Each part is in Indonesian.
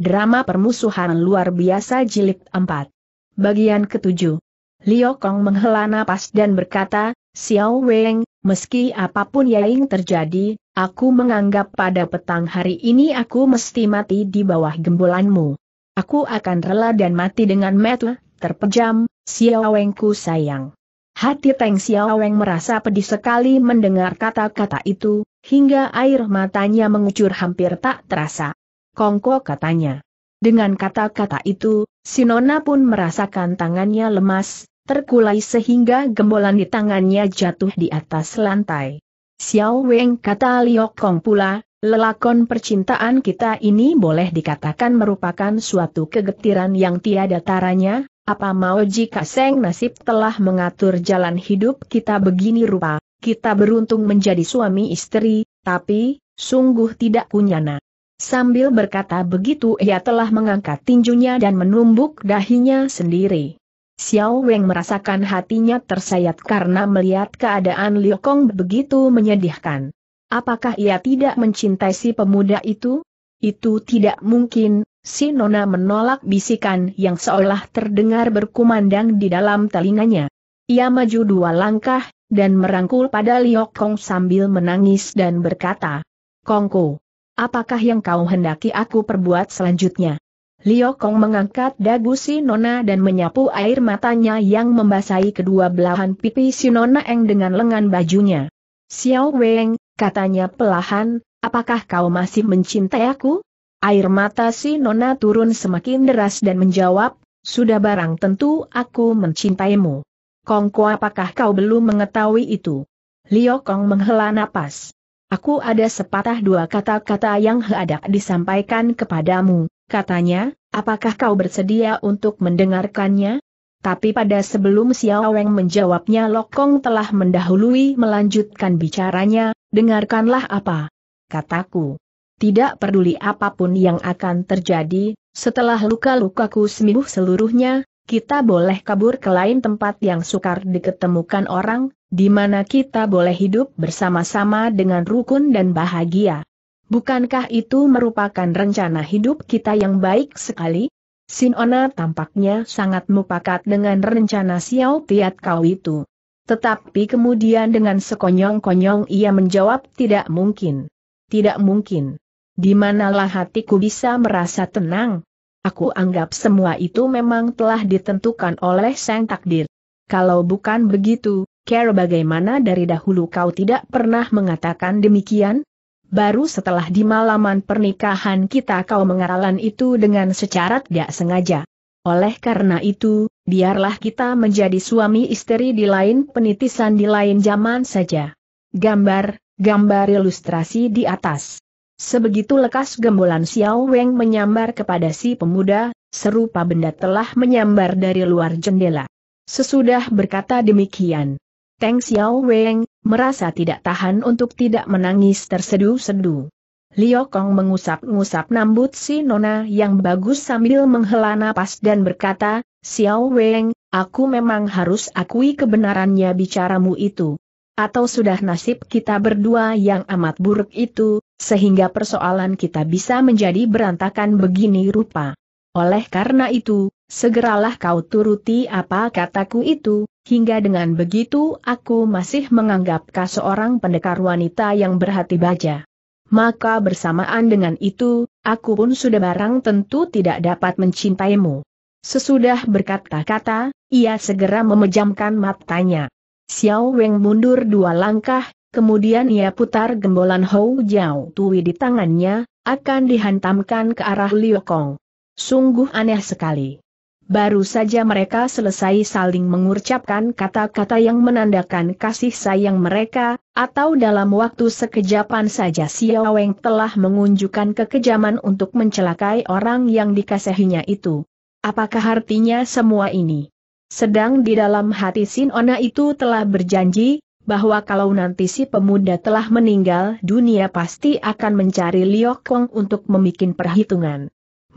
Drama Permusuhan Luar Biasa Jilid 4 Bagian ketujuh Liu Kong menghela napas dan berkata, Xiao Weng, meski apapun yang terjadi, aku menganggap pada petang hari ini aku mesti mati di bawah gembulanmu. Aku akan rela dan mati dengan metu, terpejam, Xiao Wengku sayang. Hati Teng Xiao Weng merasa pedih sekali mendengar kata-kata itu, hingga air matanya mengucur hampir tak terasa. Kongko katanya. Dengan kata-kata itu, Sinona pun merasakan tangannya lemas, terkulai sehingga gembolan di tangannya jatuh di atas lantai. Xiao Weng kata Liok Kong pula, lelakon percintaan kita ini boleh dikatakan merupakan suatu kegetiran yang tiada taranya, apa mau jika Seng Nasib telah mengatur jalan hidup kita begini rupa, kita beruntung menjadi suami istri, tapi, sungguh tidak kunyana. Sambil berkata begitu ia telah mengangkat tinjunya dan menumbuk dahinya sendiri. Xiao Weng merasakan hatinya tersayat karena melihat keadaan Liu Kong begitu menyedihkan. Apakah ia tidak mencintai si pemuda itu? Itu tidak mungkin, si Nona menolak bisikan yang seolah terdengar berkumandang di dalam telinganya. Ia maju dua langkah, dan merangkul pada Liu Kong sambil menangis dan berkata, Kongku apakah yang kau hendaki aku perbuat selanjutnya? Liu Kong mengangkat dagu si Nona dan menyapu air matanya yang membasahi kedua belahan pipi si Nona Eng dengan lengan bajunya. Xiao Weng, katanya pelahan, apakah kau masih mencintai aku? Air mata si Nona turun semakin deras dan menjawab, sudah barang tentu aku mencintaimu. Kongko apakah kau belum mengetahui itu? Liu Kong menghela napas. Aku ada sepatah dua kata-kata yang hendak disampaikan kepadamu, katanya, apakah kau bersedia untuk mendengarkannya? Tapi pada sebelum Xiao Weng menjawabnya Lokong telah mendahului melanjutkan bicaranya, dengarkanlah apa kataku. Tidak peduli apapun yang akan terjadi, setelah luka-lukaku sembuh seluruhnya, kita boleh kabur ke lain tempat yang sukar diketemukan orang, di mana kita boleh hidup bersama-sama dengan rukun dan bahagia. Bukankah itu merupakan rencana hidup kita yang baik sekali? Sinona tampaknya sangat mupakat dengan rencana Xiao Tiat Kau itu. Tetapi kemudian dengan sekonyong-konyong ia menjawab tidak mungkin. Tidak mungkin. Di manalah hatiku bisa merasa tenang? Aku anggap semua itu memang telah ditentukan oleh sang takdir. Kalau bukan begitu, Care bagaimana dari dahulu kau tidak pernah mengatakan demikian? Baru setelah di malaman pernikahan kita kau mengaralan itu dengan secara tidak sengaja. Oleh karena itu, biarlah kita menjadi suami istri di lain penitisan di lain zaman saja. Gambar, gambar ilustrasi di atas. Sebegitu lekas gembolan Xiao Weng menyambar kepada si pemuda, serupa benda telah menyambar dari luar jendela. Sesudah berkata demikian, Teng Xiao Weng, merasa tidak tahan untuk tidak menangis terseduh sedu Liu Kong mengusap-ngusap nambut si nona yang bagus sambil menghela napas dan berkata, Xiao Weng, aku memang harus akui kebenarannya bicaramu itu. Atau sudah nasib kita berdua yang amat buruk itu, sehingga persoalan kita bisa menjadi berantakan begini rupa. Oleh karena itu, segeralah kau turuti apa kataku itu, hingga dengan begitu aku masih menganggap kau seorang pendekar wanita yang berhati baja. Maka bersamaan dengan itu, aku pun sudah barang tentu tidak dapat mencintaimu. Sesudah berkata-kata, ia segera memejamkan matanya. Xiao Weng mundur dua langkah, kemudian ia putar gembolan Hou Jiao Tui di tangannya, akan dihantamkan ke arah Liu Kong. Sungguh aneh sekali. Baru saja mereka selesai saling mengucapkan kata-kata yang menandakan kasih sayang mereka, atau dalam waktu sekejapan saja Xiao Weng telah mengunjukkan kekejaman untuk mencelakai orang yang dikasihinya itu. Apakah artinya semua ini? Sedang di dalam hati Sin Ona itu telah berjanji, bahwa kalau nanti si pemuda telah meninggal dunia pasti akan mencari Liokong untuk memikin perhitungan.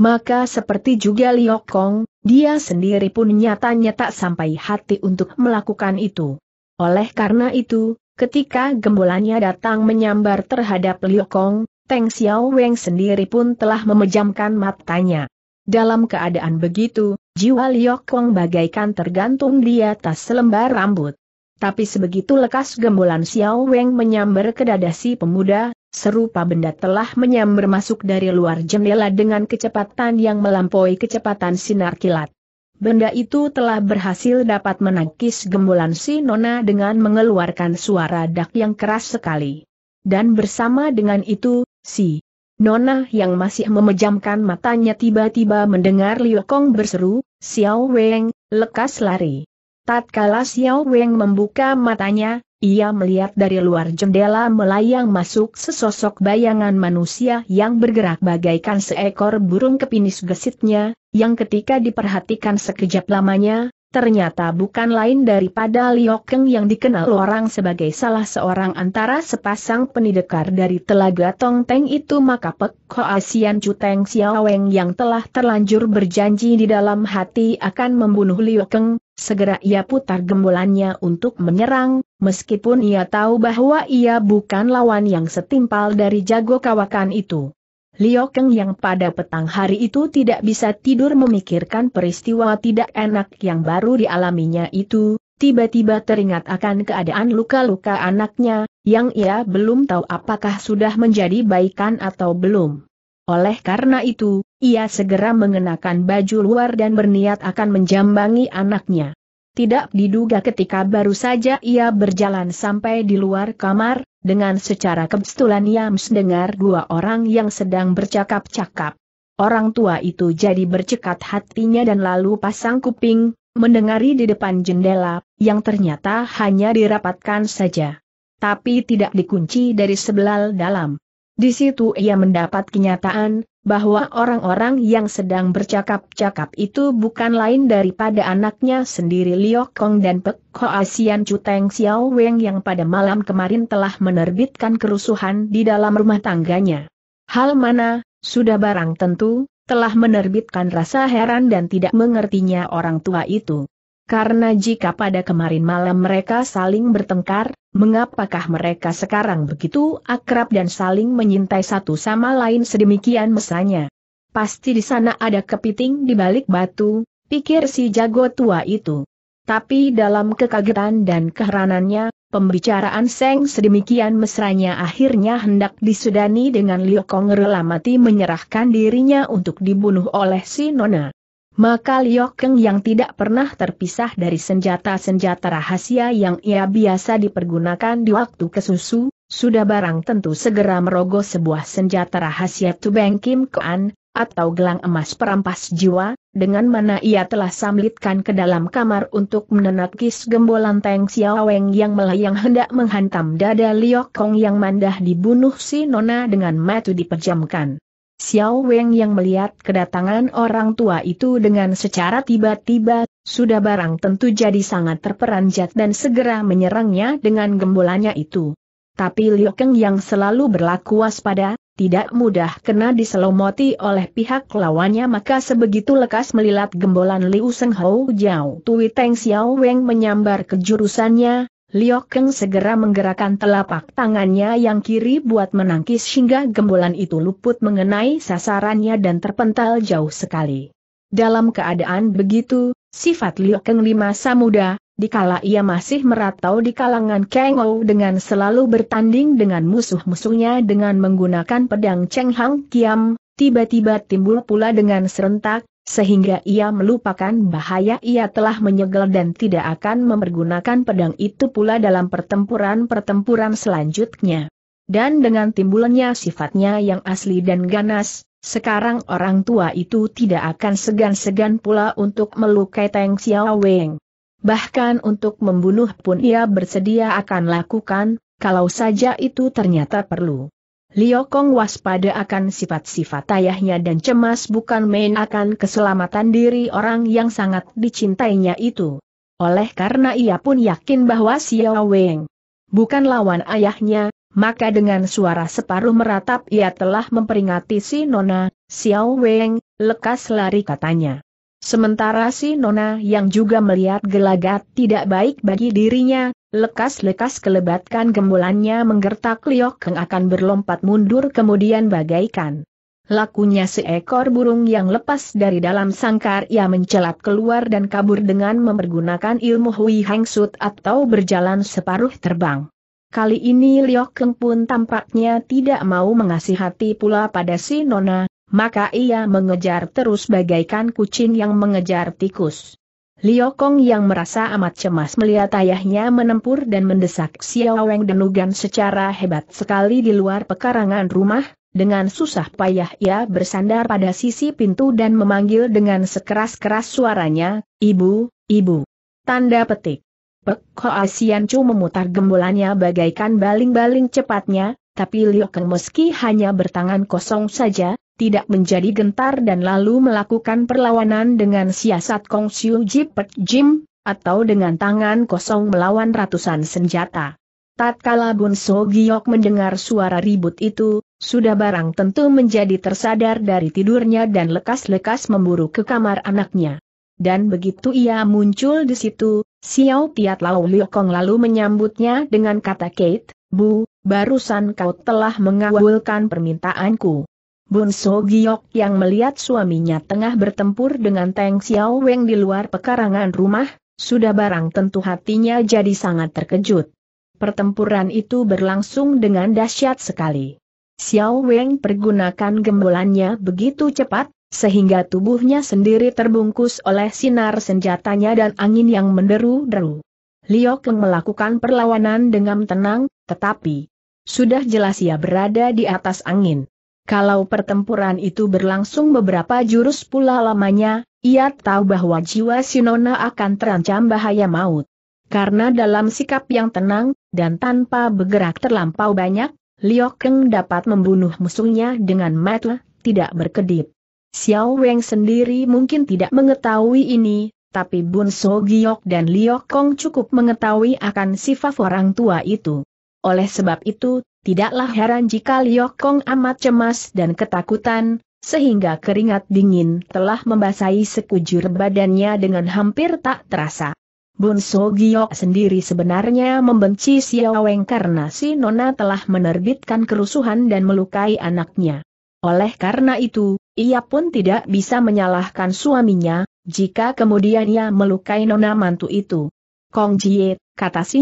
Maka seperti juga Liok Kong, dia sendiri pun nyatanya tak sampai hati untuk melakukan itu. Oleh karena itu, ketika gembolannya datang menyambar terhadap Liok Kong, Teng Xiao Weng sendiri pun telah memejamkan matanya. Dalam keadaan begitu, jiwa Liok Kong bagaikan tergantung di atas selembar rambut. Tapi sebegitu lekas gembolan Xiao Weng menyambar ke dada si pemuda, Serupa benda telah menyambar masuk dari luar jendela dengan kecepatan yang melampaui kecepatan sinar kilat. Benda itu telah berhasil dapat menangkis gemulan si Nona dengan mengeluarkan suara dak yang keras sekali. Dan bersama dengan itu, si Nona yang masih memejamkan matanya tiba-tiba mendengar Liu Kong berseru, Xiao Weng, lekas lari. Tatkala Xiao Weng membuka matanya, ia melihat dari luar jendela melayang masuk sesosok bayangan manusia yang bergerak bagaikan seekor burung kepinis gesitnya, yang ketika diperhatikan sekejap lamanya, ternyata bukan lain daripada Liokeng yang dikenal orang sebagai salah seorang antara sepasang pendekar dari Telaga Tongteng itu maka Pek Koasian Cuteng Xiaoweng yang telah terlanjur berjanji di dalam hati akan membunuh Liokeng, segera ia putar gembolannya untuk menyerang, meskipun ia tahu bahwa ia bukan lawan yang setimpal dari jago kawakan itu. Liu Keng yang pada petang hari itu tidak bisa tidur memikirkan peristiwa tidak enak yang baru dialaminya itu, tiba-tiba teringat akan keadaan luka-luka anaknya, yang ia belum tahu apakah sudah menjadi baikan atau belum. Oleh karena itu, ia segera mengenakan baju luar dan berniat akan menjambangi anaknya. Tidak diduga ketika baru saja ia berjalan sampai di luar kamar, dengan secara kebetulan ia mendengar dua orang yang sedang bercakap-cakap. Orang tua itu jadi bercekat hatinya dan lalu pasang kuping, mendengari di depan jendela, yang ternyata hanya dirapatkan saja. Tapi tidak dikunci dari sebelah dalam. Di situ ia mendapat kenyataan, bahwa orang-orang yang sedang bercakap-cakap itu bukan lain daripada anaknya sendiri Liu Kong dan Pek Hoa Asian Cuteng Xiao Weng yang pada malam kemarin telah menerbitkan kerusuhan di dalam rumah tangganya. Hal mana, sudah barang tentu, telah menerbitkan rasa heran dan tidak mengertinya orang tua itu. Karena jika pada kemarin malam mereka saling bertengkar, mengapakah mereka sekarang begitu akrab dan saling menyintai satu sama lain sedemikian mesanya? Pasti di sana ada kepiting di balik batu, pikir si jago tua itu. Tapi dalam kekagetan dan keheranannya, pembicaraan Seng sedemikian mesranya akhirnya hendak disudani dengan Liu rela relamati menyerahkan dirinya untuk dibunuh oleh si Nona. Maka Liok Keng yang tidak pernah terpisah dari senjata-senjata rahasia yang ia biasa dipergunakan di waktu kesusu, sudah barang tentu segera merogoh sebuah senjata rahasia Tubeng Kim Koan, atau gelang emas perampas jiwa, dengan mana ia telah samlitkan ke dalam kamar untuk menenakis gembolan Teng Xiaoweng yang melayang hendak menghantam dada Liok Kong yang mandah dibunuh si Nona dengan matu diperjamkan. Xiao Weng yang melihat kedatangan orang tua itu dengan secara tiba-tiba, sudah barang tentu jadi sangat terperanjat dan segera menyerangnya dengan gembolannya itu. Tapi Liu Kang yang selalu berlaku waspada, tidak mudah kena diselomoti oleh pihak lawannya maka sebegitu lekas melilat gembolan Liu Seng Hou Jiao Tui Teng Xiao Weng menyambar ke jurusannya, Liu Keng segera menggerakkan telapak tangannya yang kiri buat menangkis hingga gembolan itu luput mengenai sasarannya dan terpental jauh sekali. Dalam keadaan begitu, sifat Liu Keng di masa dikala ia masih meratau di kalangan Kengou dengan selalu bertanding dengan musuh-musuhnya dengan menggunakan pedang Cheng Hang Kiam, tiba-tiba timbul pula dengan serentak, sehingga ia melupakan bahaya ia telah menyegel dan tidak akan mempergunakan pedang itu pula dalam pertempuran-pertempuran selanjutnya. Dan dengan timbulnya sifatnya yang asli dan ganas, sekarang orang tua itu tidak akan segan-segan pula untuk melukai Teng Xiaoweng. Bahkan untuk membunuh pun ia bersedia akan lakukan, kalau saja itu ternyata perlu. Liu Kong waspada akan sifat-sifat ayahnya dan cemas bukan main akan keselamatan diri orang yang sangat dicintainya itu. Oleh karena ia pun yakin bahwa Xiao Weng bukan lawan ayahnya, maka dengan suara separuh meratap ia telah memperingati si Nona, Xiao Weng, lekas lari katanya. Sementara si Nona yang juga melihat gelagat tidak baik bagi dirinya, lekas-lekas kelebatkan gembolannya menggertak Liok yang akan berlompat mundur kemudian bagaikan. Lakunya seekor burung yang lepas dari dalam sangkar ia mencelat keluar dan kabur dengan mempergunakan ilmu Hui Hang Sut atau berjalan separuh terbang. Kali ini Liok Keng pun tampaknya tidak mau hati pula pada si Nona, maka ia mengejar terus bagaikan kucing yang mengejar tikus. Liokong yang merasa amat cemas melihat ayahnya menempur dan mendesak Xiao Weng Denugan secara hebat sekali di luar pekarangan rumah, dengan susah payah ia bersandar pada sisi pintu dan memanggil dengan sekeras-keras suaranya, Ibu, Ibu. Tanda petik. Pek Hoa Sian Chu memutar gembolannya bagaikan baling-baling cepatnya, tapi Liu meski hanya bertangan kosong saja, tidak menjadi gentar dan lalu melakukan perlawanan dengan siasat Kong Siu Jipet Jim, atau dengan tangan kosong melawan ratusan senjata. Tatkala Bun So Giok mendengar suara ribut itu, sudah barang tentu menjadi tersadar dari tidurnya dan lekas-lekas memburu ke kamar anaknya. Dan begitu ia muncul di situ, Xiao Tiat Lau Kong lalu menyambutnya dengan kata Kate, Bu, barusan kau telah mengawalkan permintaanku. Bun So Giok yang melihat suaminya tengah bertempur dengan Teng Xiao Weng di luar pekarangan rumah, sudah barang tentu hatinya jadi sangat terkejut. Pertempuran itu berlangsung dengan dahsyat sekali. Xiao Weng pergunakan gembolannya begitu cepat, sehingga tubuhnya sendiri terbungkus oleh sinar senjatanya dan angin yang menderu-deru. Liok melakukan perlawanan dengan tenang, tetapi sudah jelas ia berada di atas angin. Kalau pertempuran itu berlangsung beberapa jurus pula lamanya, ia tahu bahwa jiwa Sinona akan terancam bahaya maut. Karena dalam sikap yang tenang, dan tanpa bergerak terlampau banyak, Liu Keng dapat membunuh musuhnya dengan mata tidak berkedip. Xiao Weng sendiri mungkin tidak mengetahui ini, tapi Bun So Giok dan Liok Kong cukup mengetahui akan sifat orang tua itu. Oleh sebab itu, tidaklah heran jika Liokong amat cemas dan ketakutan, sehingga keringat dingin telah membasahi sekujur badannya dengan hampir tak terasa. Bun So Giok sendiri sebenarnya membenci Xiao Weng karena si Nona telah menerbitkan kerusuhan dan melukai anaknya. Oleh karena itu, ia pun tidak bisa menyalahkan suaminya, jika kemudian ia melukai Nona mantu itu. Kong Jie, kata si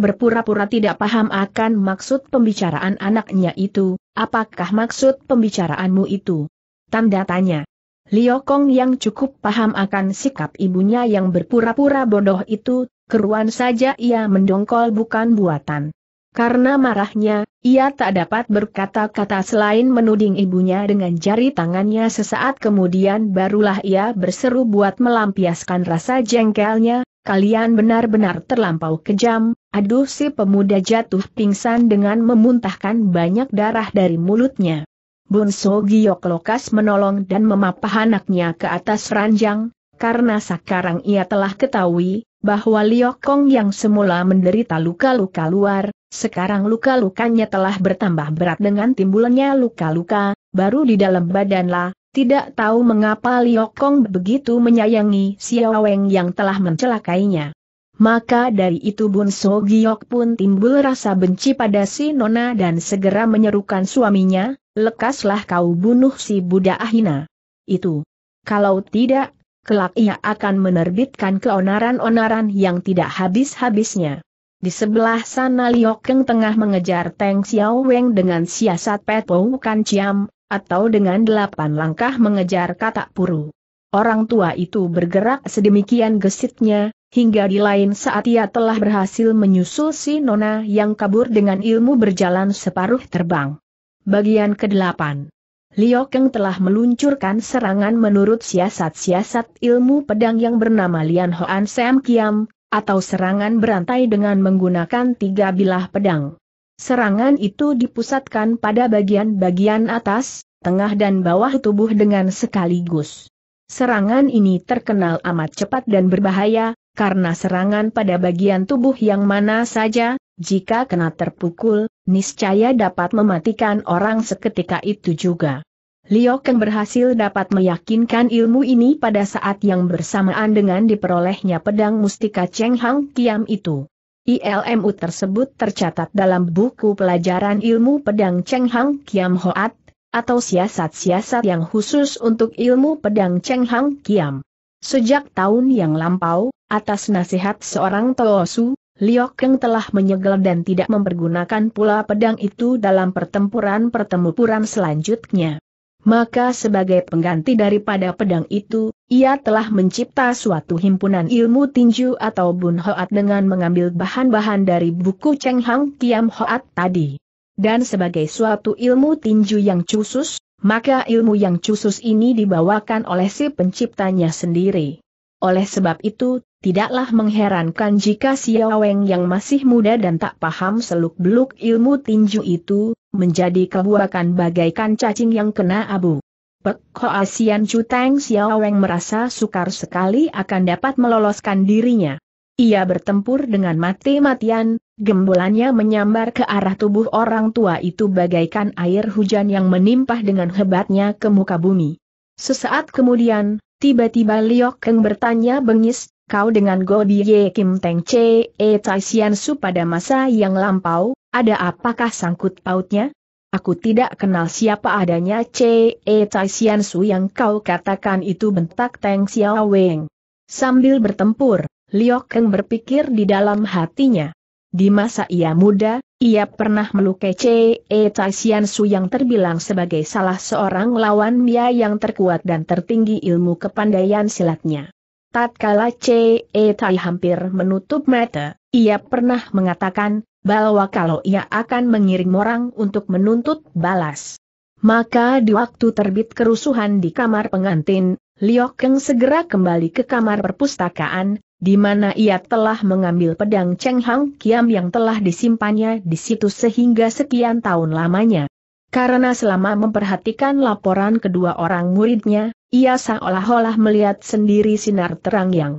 berpura-pura tidak paham akan maksud pembicaraan anaknya itu, apakah maksud pembicaraanmu itu? Tanda tanya. Lio Kong yang cukup paham akan sikap ibunya yang berpura-pura bodoh itu, keruan saja ia mendongkol bukan buatan. Karena marahnya, ia tak dapat berkata-kata selain menuding ibunya dengan jari tangannya sesaat kemudian barulah ia berseru buat melampiaskan rasa jengkelnya, kalian benar-benar terlampau kejam, aduh si pemuda jatuh pingsan dengan memuntahkan banyak darah dari mulutnya. Bunso Giok Lokas menolong dan memapah anaknya ke atas ranjang, karena sekarang ia telah ketahui, bahwa Liokong yang semula menderita luka-luka luar, sekarang luka-lukanya telah bertambah berat dengan timbulnya luka-luka, baru di dalam badanlah, tidak tahu mengapa Liokong begitu menyayangi Xiaoweng yang telah mencelakainya. Maka dari itu Bun So Giok pun timbul rasa benci pada si Nona dan segera menyerukan suaminya, lekaslah kau bunuh si budak ahina. Itu. Kalau tidak, kelak ia akan menerbitkan keonaran-onaran yang tidak habis-habisnya. Di sebelah sana Liokeng tengah mengejar Teng Xiaoweng dengan siasat Petou Kan Ciam, atau dengan delapan langkah mengejar katak puru. Orang tua itu bergerak sedemikian gesitnya, hingga di lain saat ia telah berhasil menyusul si Nona yang kabur dengan ilmu berjalan separuh terbang. Bagian ke-8 Liu Kang telah meluncurkan serangan menurut siasat-siasat ilmu pedang yang bernama Lian Hoan Sam Kiam, atau serangan berantai dengan menggunakan tiga bilah pedang. Serangan itu dipusatkan pada bagian-bagian atas, tengah dan bawah tubuh dengan sekaligus. Serangan ini terkenal amat cepat dan berbahaya, karena serangan pada bagian tubuh yang mana saja, jika kena terpukul, niscaya dapat mematikan orang seketika itu juga. Liu Kang berhasil dapat meyakinkan ilmu ini pada saat yang bersamaan dengan diperolehnya pedang mustika Cheng Hang Kiam itu. ILMU tersebut tercatat dalam buku pelajaran ilmu pedang Cheng Hang Kiam Hoat, atau siasat-siasat yang khusus untuk ilmu pedang Cheng Hang Kiam. Sejak tahun yang lampau, atas nasihat seorang Toosu, Liu Kang telah menyegel dan tidak mempergunakan pula pedang itu dalam pertempuran-pertempuran selanjutnya maka sebagai pengganti daripada pedang itu, ia telah mencipta suatu himpunan ilmu tinju atau bun hoat dengan mengambil bahan-bahan dari buku Cheng Hang Kiam Hoat tadi. Dan sebagai suatu ilmu tinju yang khusus, maka ilmu yang khusus ini dibawakan oleh si penciptanya sendiri. Oleh sebab itu, tidaklah mengherankan jika Xiao Weng yang masih muda dan tak paham seluk-beluk ilmu tinju itu, menjadi kebuakan bagaikan cacing yang kena abu. Pek Hoa Sian Chu Xiaoweng merasa sukar sekali akan dapat meloloskan dirinya. Ia bertempur dengan mati-matian, gembolannya menyambar ke arah tubuh orang tua itu bagaikan air hujan yang menimpah dengan hebatnya ke muka bumi. Sesaat kemudian, tiba-tiba Liok Keng bertanya bengis, kau dengan Go Kim Teng Che E Tai Sian Su pada masa yang lampau, ada apakah sangkut pautnya? Aku tidak kenal siapa adanya C.E. Tai Sian Su yang kau katakan itu bentak Teng Xiao Weng. Sambil bertempur, Liu Keng berpikir di dalam hatinya. Di masa ia muda, ia pernah melukai C.E. Tai Sian Su yang terbilang sebagai salah seorang lawan Mia yang terkuat dan tertinggi ilmu kepandaian silatnya. Tatkala C.E. Tai hampir menutup mata, ia pernah mengatakan, bahwa kalau ia akan mengirim orang untuk menuntut balas. Maka di waktu terbit kerusuhan di kamar pengantin, Liokeng segera kembali ke kamar perpustakaan, di mana ia telah mengambil pedang Cheng Hang Kiam yang telah disimpannya di situ sehingga sekian tahun lamanya. Karena selama memperhatikan laporan kedua orang muridnya, ia seolah-olah melihat sendiri sinar terang yang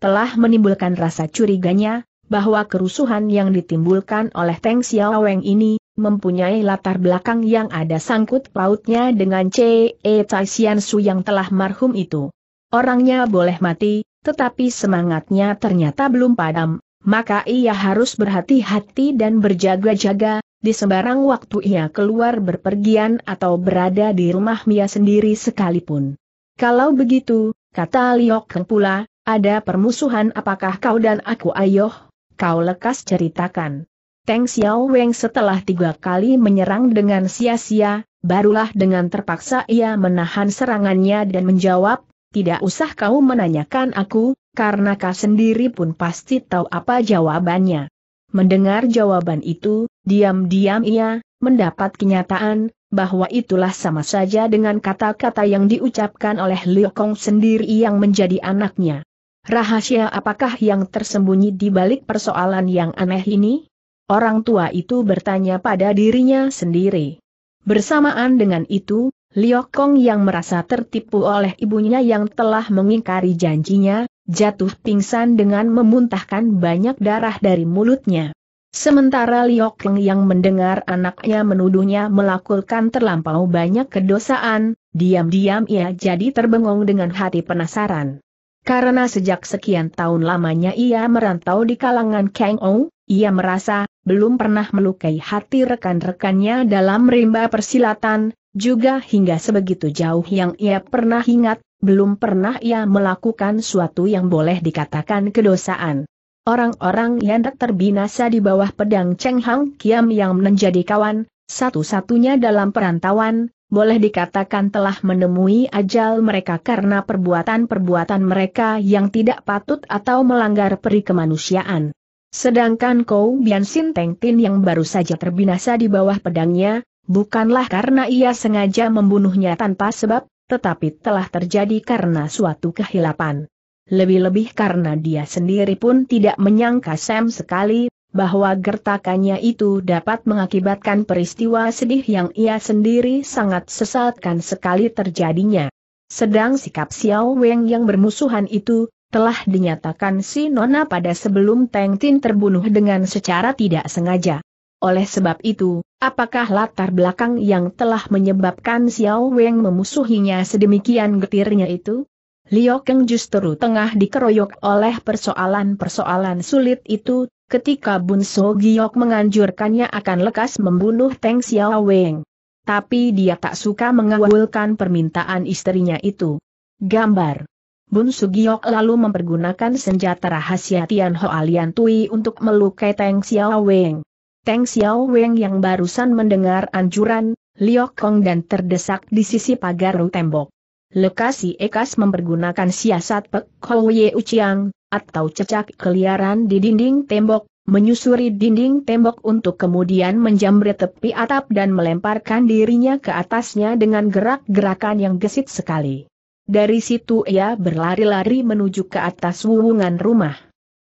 telah menimbulkan rasa curiganya, bahwa kerusuhan yang ditimbulkan oleh Teng Xiaoweng ini, mempunyai latar belakang yang ada sangkut pautnya dengan C.E. Tai Xian Su yang telah marhum itu. Orangnya boleh mati, tetapi semangatnya ternyata belum padam, maka ia harus berhati-hati dan berjaga-jaga, di sembarang waktu ia keluar berpergian atau berada di rumah Mia sendiri sekalipun. Kalau begitu, kata Liok Keng pula, ada permusuhan apakah kau dan aku ayoh, Kau lekas ceritakan. Teng Xiao Weng setelah tiga kali menyerang dengan sia-sia, barulah dengan terpaksa ia menahan serangannya dan menjawab, tidak usah kau menanyakan aku, karena kau sendiri pun pasti tahu apa jawabannya. Mendengar jawaban itu, diam-diam ia, mendapat kenyataan, bahwa itulah sama saja dengan kata-kata yang diucapkan oleh Liu Kong sendiri yang menjadi anaknya. Rahasia apakah yang tersembunyi di balik persoalan yang aneh ini? Orang tua itu bertanya pada dirinya sendiri. Bersamaan dengan itu, Liok Kong yang merasa tertipu oleh ibunya yang telah mengingkari janjinya, jatuh pingsan dengan memuntahkan banyak darah dari mulutnya. Sementara Liok Kong yang mendengar anaknya menuduhnya melakukan terlampau banyak kedosaan, diam-diam ia jadi terbengong dengan hati penasaran. Karena sejak sekian tahun lamanya ia merantau di kalangan Kang Ou, ia merasa belum pernah melukai hati rekan-rekannya dalam rimba persilatan, juga hingga sebegitu jauh yang ia pernah ingat, belum pernah ia melakukan suatu yang boleh dikatakan kedosaan. Orang-orang yang terbinasa di bawah pedang Cheng Hang Kiam yang menjadi kawan, satu-satunya dalam perantauan, boleh dikatakan telah menemui ajal mereka karena perbuatan-perbuatan mereka yang tidak patut atau melanggar peri kemanusiaan. Sedangkan Kou Bian Sin Teng Tin yang baru saja terbinasa di bawah pedangnya, bukanlah karena ia sengaja membunuhnya tanpa sebab, tetapi telah terjadi karena suatu kehilapan. Lebih-lebih karena dia sendiri pun tidak menyangka Sam sekali bahwa gertakannya itu dapat mengakibatkan peristiwa sedih yang ia sendiri sangat sesatkan sekali terjadinya. Sedang sikap Xiao Weng yang bermusuhan itu, telah dinyatakan si Nona pada sebelum Teng Tin terbunuh dengan secara tidak sengaja. Oleh sebab itu, apakah latar belakang yang telah menyebabkan Xiao Weng memusuhinya sedemikian getirnya itu? Liokeng justru tengah dikeroyok oleh persoalan-persoalan sulit itu, ketika Bun So Giok menganjurkannya akan lekas membunuh Teng Xiao Weng. Tapi dia tak suka mengawulkan permintaan istrinya itu. Gambar Bun Giok lalu mempergunakan senjata rahasia Tian Hoa Tui untuk melukai Teng Xiao Weng. Teng Xiao Weng yang barusan mendengar anjuran, Liok Kong dan terdesak di sisi pagar tembok. Lekasi Ekas mempergunakan siasat Pek Ho Ye Uciang, atau cecak keliaran di dinding tembok, menyusuri dinding tembok untuk kemudian menjamret tepi atap dan melemparkan dirinya ke atasnya dengan gerak-gerakan yang gesit sekali. Dari situ ia berlari-lari menuju ke atas wuwungan rumah.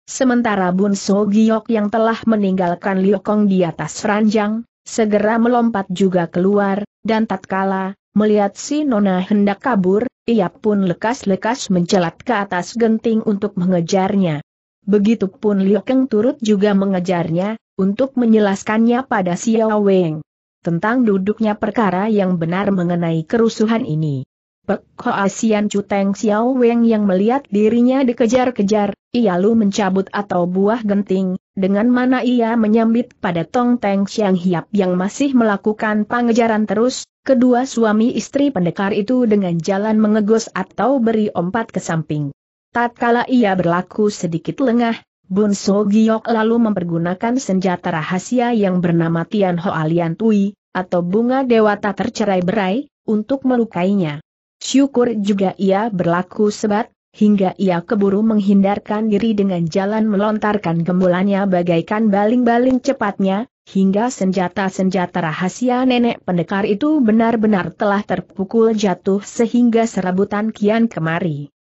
Sementara Bun So Giok yang telah meninggalkan Liokong di atas ranjang, segera melompat juga keluar, dan tatkala, Melihat si Nona hendak kabur, ia pun lekas-lekas mencelat ke atas genting untuk mengejarnya. Begitupun Liokeng turut juga mengejarnya, untuk menjelaskannya pada Xiao Weng. Tentang duduknya perkara yang benar mengenai kerusuhan ini. Pek Asian Cuteng Xiao Weng yang melihat dirinya dikejar-kejar, ia lu mencabut atau buah genting, dengan mana ia menyambit pada Tong Teng Xiang Hiap yang masih melakukan pengejaran terus, Kedua suami istri pendekar itu dengan jalan mengegos atau beri ompat ke samping. Tatkala ia berlaku sedikit lengah, Bun So Giok lalu mempergunakan senjata rahasia yang bernama Tian Ho Alian Tui, atau bunga dewata tercerai berai, untuk melukainya. Syukur juga ia berlaku sebat, hingga ia keburu menghindarkan diri dengan jalan melontarkan gembolannya bagaikan baling-baling cepatnya, hingga senjata-senjata rahasia nenek pendekar itu benar-benar telah terpukul jatuh sehingga serabutan kian kemari.